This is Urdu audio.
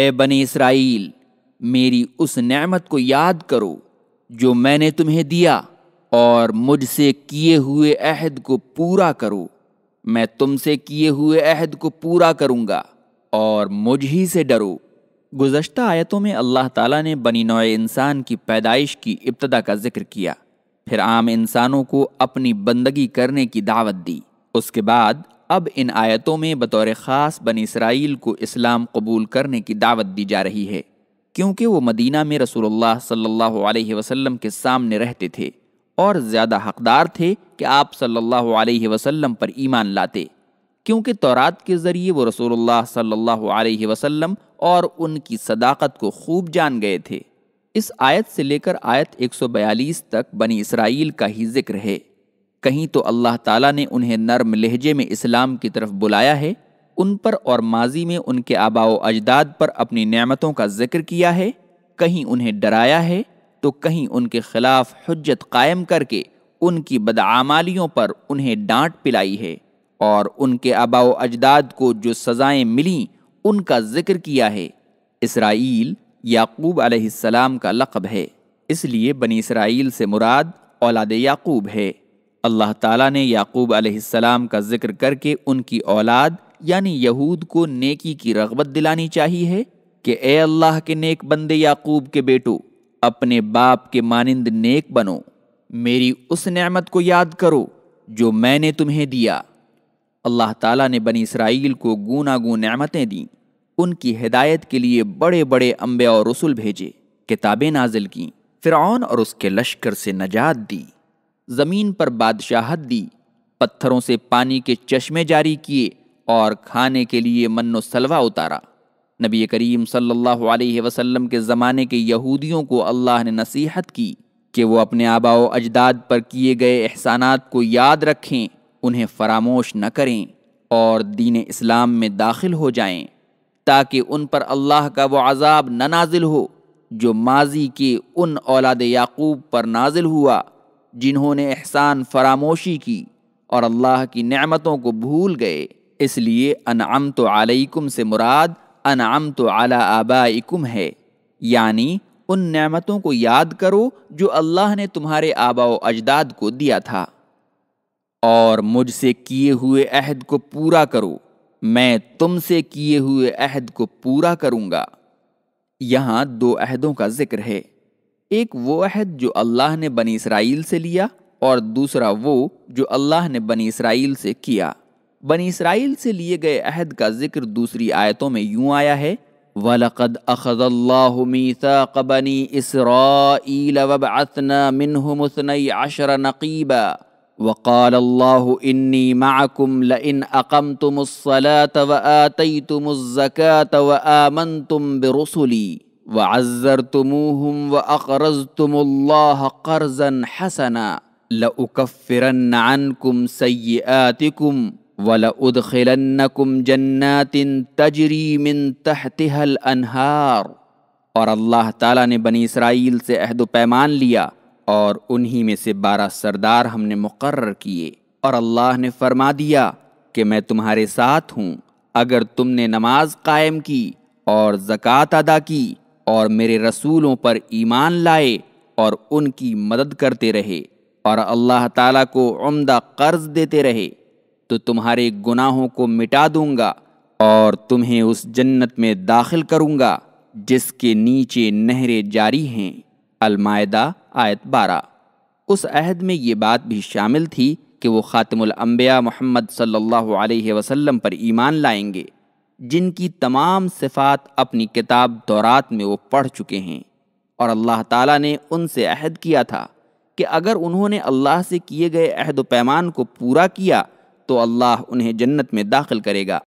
اے بنی اسرائیل میری اس نعمت کو یاد کرو جو میں نے تمہیں دیا اور مجھ سے کیے ہوئے عہد کو پورا کرو میں تم سے کیے ہوئے عہد کو پورا کروں گا اور مجھ ہی سے ڈرو گزشتہ آیتوں میں اللہ تعالیٰ نے بنی نوع انسان کی پیدائش کی ابتدا کا ذکر کیا پھر عام انسانوں کو اپنی بندگی کرنے کی دعوت دی اس کے بعد اب ان آیتوں میں بطور خاص اسرائیل کو اسلام قبول کرنے کی دعوت دی جا رہی ہے کیونکہ وہ مدینہ میں رسول اللہ صلی اللہ علیہ وسلم کے سامنے رہتے تھے اور زیادہ حقدار تھے کہ آپ صلی اللہ علیہ وسلم پر ایمان لاتے کیونکہ تورات کے ذریعے وہ رسول اللہ صلی اللہ علیہ وسلم اور ان کی صداقت کو خوب جان گئے تھے اس آیت سے لے کر آیت 142 تک بنی اسرائیل کا ہی ذکر ہے کہیں تو اللہ تعالیٰ نے انہیں نرم لہجے میں اسلام کی طرف بلایا ہے ان پر اور ماضی میں ان کے آبا و اجداد پر اپنی نعمتوں کا ذکر کیا ہے کہیں انہیں ڈرایا ہے تو کہیں ان کے خلاف حجت قائم کر کے ان کی بدعمالیوں پر انہیں ڈانٹ پلائی ہے اور ان کے آبا و اجداد کو جو سزائیں ملیں ان کا ذکر کیا ہے اسرائیل یعقوب علیہ السلام کا لقب ہے اس لیے بنی اسرائیل سے مراد اولاد یعقوب ہے اللہ تعالیٰ نے یعقوب علیہ السلام کا ذکر کر کے ان کی اولاد یعنی یہود کو نیکی کی رغبت دلانی چاہیے کہ اے اللہ کے نیک بندے یعقوب کے بیٹو اپنے باپ کے مانند نیک بنو میری اس نعمت کو یاد کرو جو میں نے تمہیں دیا اللہ تعالیٰ نے بنی اسرائیل کو گونا گون نعمتیں دیں ان کی ہدایت کے لیے بڑے بڑے انبیاء اور رسول بھیجے کتابیں نازل کیں فرعون اور اس کے لشکر سے نجات دی زمین پر بادشاہت دی پتھروں سے پانی کے چشمے جاری کیے اور کھانے کے لیے من و سلوا اتارا نبی کریم صلی اللہ علیہ وسلم کے زمانے کے یہودیوں کو اللہ نے نصیحت کی کہ وہ اپنے آبا و اجداد پر کیے گئے احسانات کو یاد رکھیں انہیں فراموش نہ کریں اور دین اسلام میں داخل ہو جائیں تاکہ ان پر اللہ کا وہ عذاب نہ نازل ہو جو ماضی کے ان اولاد یعقوب پر نازل ہوا جنہوں نے احسان فراموشی کی اور اللہ کی نعمتوں کو بھول گئے اس لیے انعم تو علیکم سے مراد انعم تو و اعلی آبا ہے یعنی ان نعمتوں کو یاد کرو جو اللہ نے تمہارے آبا و اجداد کو دیا تھا اور مجھ سے کیے ہوئے عہد کو پورا کرو میں تم سے کیے ہوئے عہد کو پورا کروں گا یہاں دو عہدوں کا ذکر ہے ایک وہ عہد جو اللہ نے بنی اسرائیل سے لیا اور دوسرا وہ جو اللہ نے بنی اسرائیل سے کیا بنی اسرائیل سے لیے گئے عہد کا ذکر دوسری آیتوں میں یوں آیا ہے وَلَقَدْ أَخَذَ اللَّهُ مِيثَاقَ بَنِي إِسْرَائِيلَ وَبْعَثْنَا مِنْهُمُ اثْنَيْ عَشْرَ نَقِيبًا وَقَالَ اللَّهُ إِنِّي مَعَكُمْ لَئِنْ أَقَمْتُمُ الصَّلَاةَ وَآتَيْتُمُ الزَّكَاةَ وَآمَنْتُمْ بِرُسُلِي و و اقرض تم اللہ حسنا لم سم و لم جن تہل انہار اور اللہ تعالیٰ نے بنی اسرائیل سے عہد و پیمان لیا اور انہی میں سے بارہ سردار ہم نے مقرر کیے اور اللہ نے فرما دیا کہ میں تمہارے ساتھ ہوں اگر تم نے نماز قائم کی اور زکوٰۃ ادا کی اور میرے رسولوں پر ایمان لائے اور ان کی مدد کرتے رہے اور اللہ تعالیٰ کو عمدہ قرض دیتے رہے تو تمہارے گناہوں کو مٹا دوں گا اور تمہیں اس جنت میں داخل کروں گا جس کے نیچے نہریں جاری ہیں المائدہ آیت بارہ اس عہد میں یہ بات بھی شامل تھی کہ وہ خاتم الانبیاء محمد صلی اللہ علیہ وسلم پر ایمان لائیں گے جن کی تمام صفات اپنی کتاب دورات میں وہ پڑھ چکے ہیں اور اللہ تعالیٰ نے ان سے عہد کیا تھا کہ اگر انہوں نے اللہ سے کیے گئے عہد و پیمان کو پورا کیا تو اللہ انہیں جنت میں داخل کرے گا